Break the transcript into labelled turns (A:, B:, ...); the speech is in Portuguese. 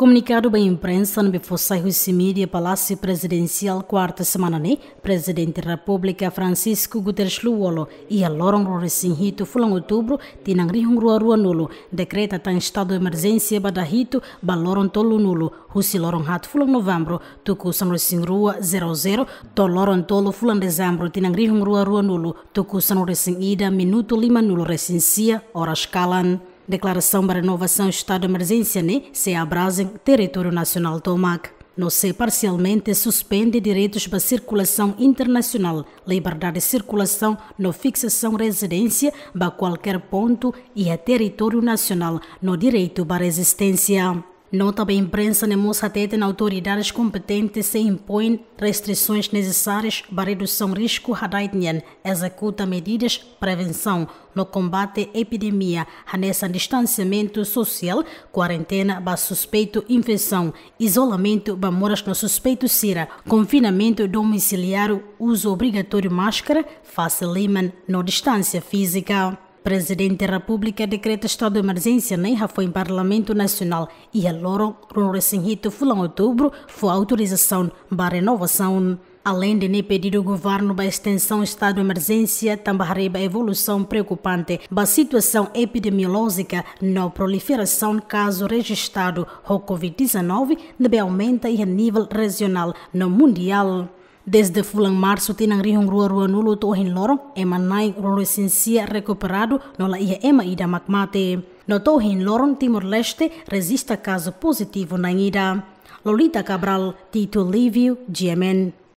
A: Comunicado bem imprensa no Befosai Huisimídia, Palácio Presidencial, quarta semana, né? Presidente da República Francisco Guterres Luolo e a Loron Rorecinhito, fulam outubro, tinangri rua rua nulo, decreta tan tá estado de emergência badahito, baloron tolo nulo, husi loron hat fulam novembro, tuku san rua 00, to loron tolo fulam dezembro, tinangri rua rua nulo, tuku san ida, minuto lima nulo, recensia, horas calan. Declaração para renovação estado de emergência, né? Se abrasem território nacional Tomac. Não se parcialmente suspende direitos para circulação internacional, liberdade de circulação, no fixação residência para qualquer ponto e a território nacional, no direito para existência Nota a imprensa na até na autoridades competentes se impõem restrições necessárias para redução risco Hadaitnian, executa medidas prevenção no combate à epidemia, anessa distanciamento social, quarentena para suspeito infecção, isolamento para moras no suspeito sira, confinamento domiciliário, uso obrigatório máscara, face liman no distância física. Presidente da República decreta estado de emergência na né? IRA foi em Parlamento Nacional e a Loro, no recente outubro, foi autorização para renovação. Além de nem pedir o governo para extensão estado de emergência, também há evolução preocupante da situação epidemiológica na proliferação caso registrado o Covid-19 deve aumenta em a nível regional no mundial. Desde fulan marzo tinan rihong rua rua nulu tohin hin lorong ema naik roro sinsia recuperado no ia ema ida makmate. No tohin hin Timor Leste resista caso positivo na ida. Lolita Cabral, Tito Livio, GMN.